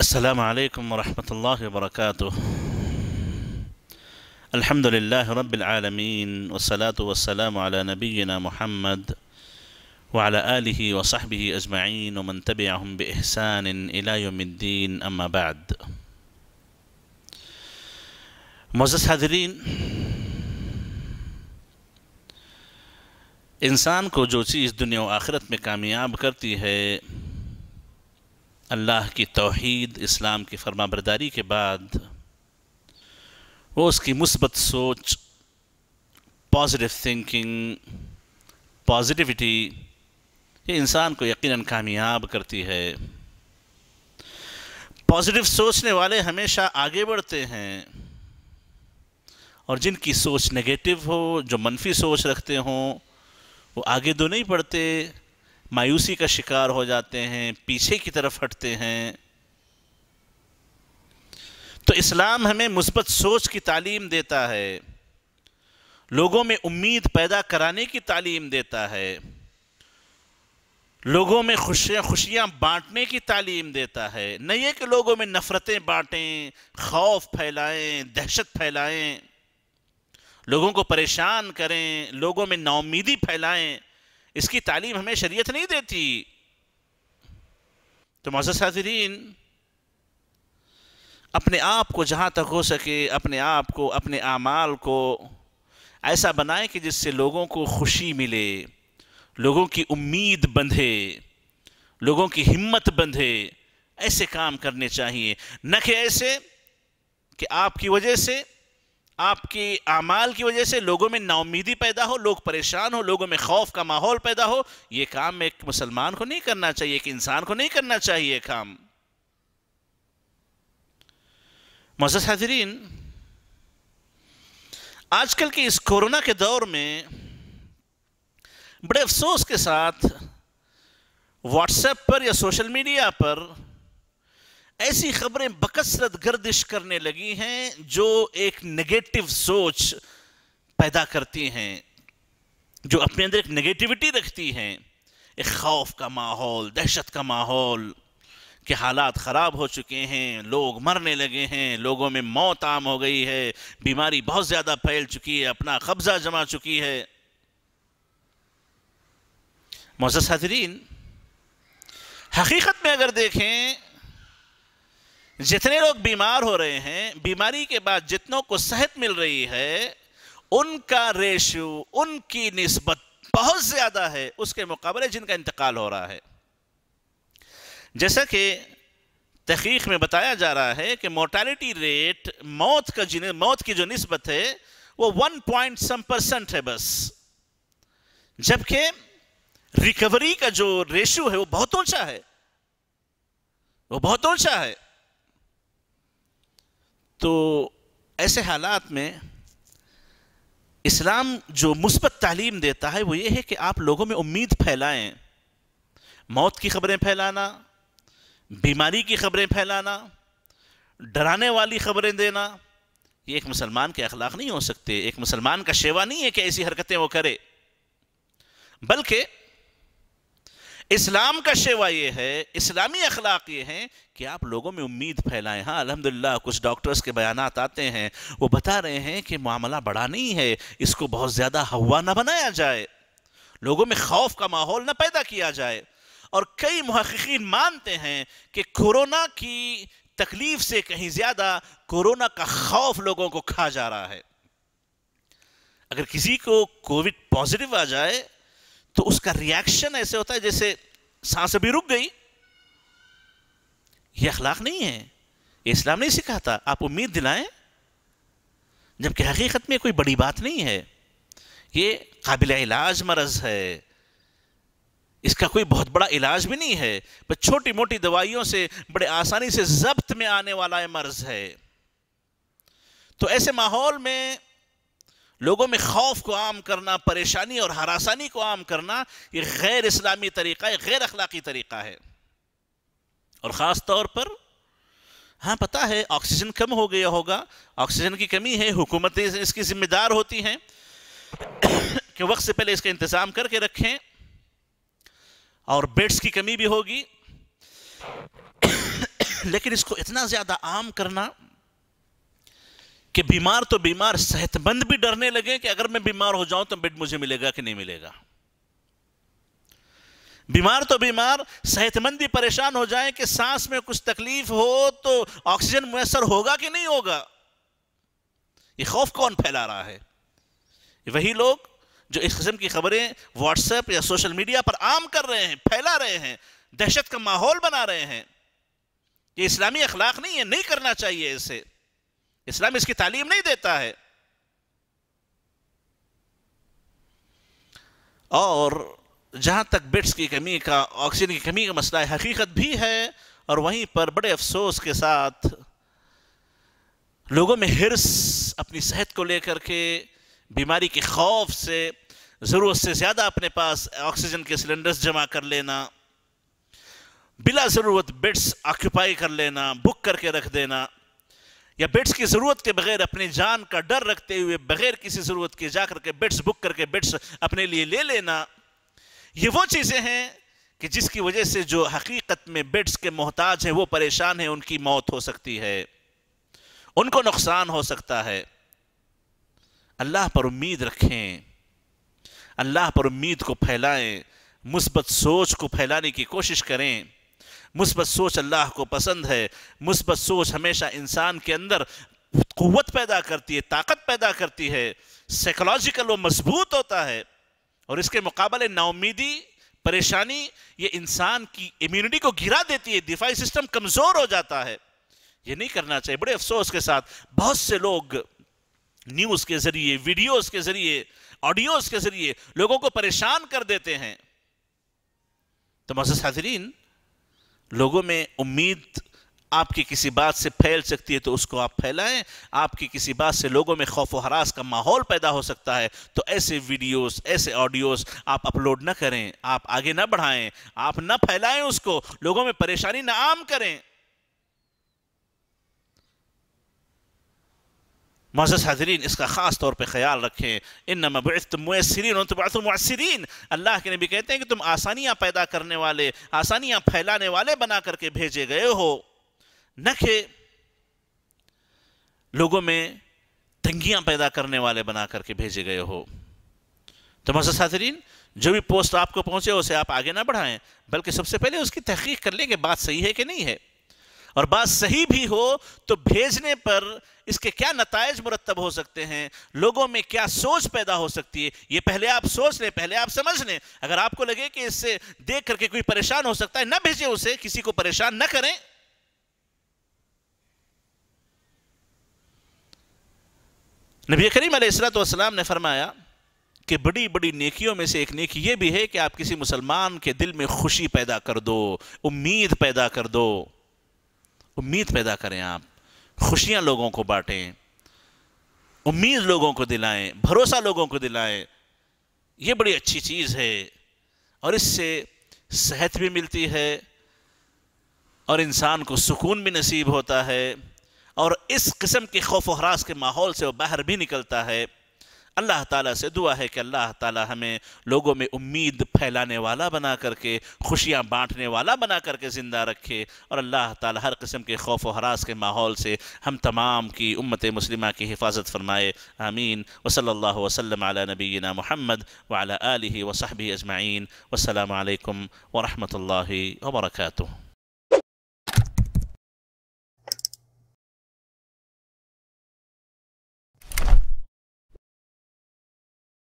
السلام عليكم ورحمة الله وبركاته الحمد لله رب العالمين والصلاة والسلام على نبينا محمد وعلى آله وصحبه أجمعين ومن تبعهم بإحسان إلى يوم الدين أما بعد معزز حاضرین انسان کو جو چیز دنیا و آخرت میں کامیاب کرتی ہے अल्लाह की तोहद इस्लाम की फरमाबरदारी बरदारी के बाद वो उसकी मुस्बत सोच पॉजिटिव थिंकिंग पॉजिटिविटी ये इंसान को यकीनन कामयाब करती है पॉजिटिव सोचने वाले हमेशा आगे बढ़ते हैं और जिनकी सोच नेगेटिव हो जो मनफी सोच रखते हों वो आगे तो नहीं बढ़ते मायूसी का शिकार हो जाते हैं पीछे की तरफ हटते हैं तो इस्लाम हमें मुस्बत सोच की तालीम देता है लोगों में उम्मीद पैदा कराने की तालीम देता है लोगों में खुशियाँ खुशियाँ बांटने की तालीम देता है नहीं है कि लोगों में नफ़रतें बांटें खौफ फैलाएं दहशत फैलाएं लोगों को परेशान करें लोगों में नाउमीदी फैलाएं इसकी तालीम हमें शरीयत नहीं देती तो मजसाजरीन अपने आप को जहाँ तक हो सके अपने आप को अपने आमाल को ऐसा बनाए कि जिससे लोगों को खुशी मिले लोगों की उम्मीद बंधे लोगों की हिम्मत बंधे ऐसे काम करने चाहिए न कि ऐसे कि आपकी वजह से आपके अमाल की वजह से लोगों में नाउमीदी पैदा हो लोग परेशान हो लोगों में खौफ का माहौल पैदा हो ये काम एक मुसलमान को नहीं करना चाहिए एक इंसान को नहीं करना चाहिए काम मजस हाजरीन आजकल के इस कोरोना के दौर में बड़े अफसोस के साथ व्हाट्सएप पर या सोशल मीडिया पर ऐसी खबरें बकसरत गर्दिश करने लगी हैं जो एक नेगेटिव सोच पैदा करती हैं जो अपने अंदर एक नेगेटिविटी रखती हैं एक खौफ का माहौल दहशत का माहौल के हालात ख़राब हो चुके हैं लोग मरने लगे हैं लोगों में मौत आम हो गई है बीमारी बहुत ज़्यादा फैल चुकी है अपना कब्ज़ा जमा चुकी है मोज़ हकीकत में अगर देखें जितने लोग बीमार हो रहे हैं बीमारी के बाद जितनों को सेहत मिल रही है उनका रेशो उनकी नस्बत बहुत ज्यादा है उसके मुकाबले जिनका इंतकाल हो रहा है जैसा कि तहकीक में बताया जा रहा है कि मोर्टेलिटी रेट मौत का जिन मौत की जो नस्बत है वो वन पॉइंट सम परसेंट है बस जबकि रिकवरी का जो रेशो है वो बहुत ऊंचा है वो बहुत ऊंचा है तो ऐसे हालात में इस्लाम जो मुस्बत तालीम देता है वो ये है कि आप लोगों में उम्मीद फैलाएं मौत की खबरें फैलाना बीमारी की खबरें फैलाना डराने वाली खबरें देना ये एक मुसलमान के अखलाक नहीं हो सकते एक मुसलमान का शेवा नहीं है कि ऐसी हरकतें वो करे बल्कि इस्लाम का शेवा ये है इस्लामी अखलाक ये हैं कि आप लोगों में उम्मीद फैलाएं हाँ अलहमदिल्ला कुछ डॉक्टर्स के बयान आते हैं वो बता रहे हैं कि मामला बड़ा नहीं है इसको बहुत ज़्यादा हवा ना बनाया जाए लोगों में खौफ का माहौल ना पैदा किया जाए और कई महकिन मानते हैं कि कोरोना की तकलीफ से कहीं ज़्यादा कोरोना का खौफ लोगों को खा जा रहा है अगर किसी को कोविड पॉजिटिव आ जाए तो उसका रिएक्शन ऐसे होता है जैसे सांस भी रुक गई यह अखलाक नहीं है ये इस्लाम नहीं सिखाता आप उम्मीद दिलाएं जबकि हकीकत में कोई बड़ी बात नहीं है ये काबिल इलाज मरज़ है इसका कोई बहुत बड़ा इलाज भी नहीं है पर छोटी मोटी दवाइयों से बड़े आसानी से जब्त में आने वाला मर्ज है तो ऐसे माहौल में लोगों में खौफ को आम करना परेशानी और हरासानी को आम करना ये गैर इस्लामी तरीका है गैर अखलाकी तरीका है और ख़ास तौर पर हाँ पता है ऑक्सीजन कम हो गया होगा ऑक्सीजन की कमी है हुकूमतें इसकी ज़िम्मेदार होती हैं कि वक्त से पहले इसका इंतज़ाम करके रखें और बेड्स की कमी भी होगी लेकिन इसको इतना ज़्यादा आम करना कि बीमार तो बीमार सेहतमंद भी डरने लगे कि अगर मैं बीमार हो जाऊं तो बेड मुझे मिलेगा कि नहीं मिलेगा बीमार तो बीमार सेहतमंद भी परेशान हो जाए कि सांस में कुछ तकलीफ हो तो ऑक्सीजन मुयसर होगा कि नहीं होगा ये खौफ कौन फैला रहा है वही लोग जो इस किस्म की खबरें व्हाट्सएप या सोशल मीडिया पर आम कर रहे हैं फैला रहे हैं दहशत का माहौल बना रहे हैं ये इस्लामी अखलाक नहीं है नहीं करना चाहिए इसे इस्लाम इसकी तालीम नहीं देता है और जहां तक बेड्स की कमी का ऑक्सीजन की कमी का मसला है हकीकत भी है और वहीं पर बड़े अफसोस के साथ लोगों में हिरस अपनी सेहत को लेकर के बीमारी के खौफ से ज़रूरत से ज़्यादा अपने पास ऑक्सीजन के सिलेंडर्स जमा कर लेना बिला ज़रूरत बेड्स ऑक्यूपाई कर लेना बुक करके रख देना या बेड्स की ज़रूरत के बगैर अपनी जान का डर रखते हुए बगैर किसी ज़रूरत के जा करके बेड्स बुक करके बेड्स अपने लिए ले लेना ये वो चीज़ें हैं कि जिसकी वजह से जो हकीकत में बेड्स के मोहताज हैं वो परेशान हैं उनकी मौत हो सकती है उनको नुकसान हो सकता है अल्लाह पर उम्मीद रखें अल्लाह पर उम्मीद को फैलाएं मुस्बत सोच को फैलाने की कोशिश करें मुस्बत सोच अल्लाह को पसंद है मुस्बत सोच हमेशा इंसान के अंदर क़वत पैदा करती है ताकत पैदा करती है साइकोलॉजिकल वो मजबूत होता है और इसके मुकाबले नाउमीदी परेशानी ये इंसान की इम्यूनिटी को गिरा देती है दिफाई सिस्टम कमज़ोर हो जाता है ये नहीं करना चाहिए बड़े अफसोस के साथ बहुत से लोग न्यूज़ के ज़रिए वीडियोज़ के ज़रिए ऑडियोज़ के ज़रिए लोगों को परेशान कर देते हैं तो मजस हाजरीन लोगों में उम्मीद आपकी किसी बात से फैल सकती है तो उसको आप फैलाएं आपकी किसी बात से लोगों में खौफ व हरास का माहौल पैदा हो सकता है तो ऐसे वीडियोस ऐसे ऑडियोस आप अपलोड ना करें आप आगे ना बढ़ाएं आप ना फैलाएं उसको लोगों में परेशानी ना आम करें मोज़ हाजरीन इसका ख़ास तौर पर ख्याल रखें इन नमबतमसरीन और तबातमसरीन अल्लाह के नबी कहते हैं कि तुम आसानियाँ पैदा करने वाले आसानियाँ फैलाने वाले बना करके भेजे गए हो न के लोगों में तंगियाँ पैदा करने वाले बना करके भेजे गए हो तो मोज़ हाजरीन जो भी पोस्ट आपको पहुँचे उसे आप आगे ना बढ़ाएं बल्कि सबसे पहले उसकी तहकीक कर लें कि बात सही है कि नहीं है और बात सही भी हो तो भेजने पर इसके क्या नतज मुरतब हो सकते हैं लोगों में क्या सोच पैदा हो सकती है ये पहले आप सोच लें पहले आप समझ लें अगर आपको लगे कि इससे देख करके कोई परेशान हो सकता है ना भेजें उसे किसी को परेशान ना करें नबी करीम सलाम ने फरमाया कि बड़ी बड़ी नेकियों में से एक नेकी यह भी है कि आप किसी मुसलमान के दिल में खुशी पैदा कर दो उम्मीद पैदा कर दो उम्मीद पैदा करें आप खुशियाँ लोगों को बांटें उम्मीद लोगों को दिलाएं भरोसा लोगों को दिलाएं ये बड़ी अच्छी चीज़ है और इससे सेहत भी मिलती है और इंसान को सुकून भी नसीब होता है और इस किस्म के खौफ हरास के माहौल से वो बाहर भी निकलता है अल्लाह ताला से दुआ है कि अल्लाह ताला हमें लोगों में उम्मीद फैलाने वाला बना करके खुशियाँ बांटने वाला बना करके ज़िंदा रखे और अल्लाह ताला हर किस्म के खौफ व हरास के माहौल से हम तमाम की उम्मत मुस्लिमा की हिफाजत फरमाए आमीन वसल वसलम नबीना महमद वाली वसहबी अजमाइन वालकम वरहमल वर्का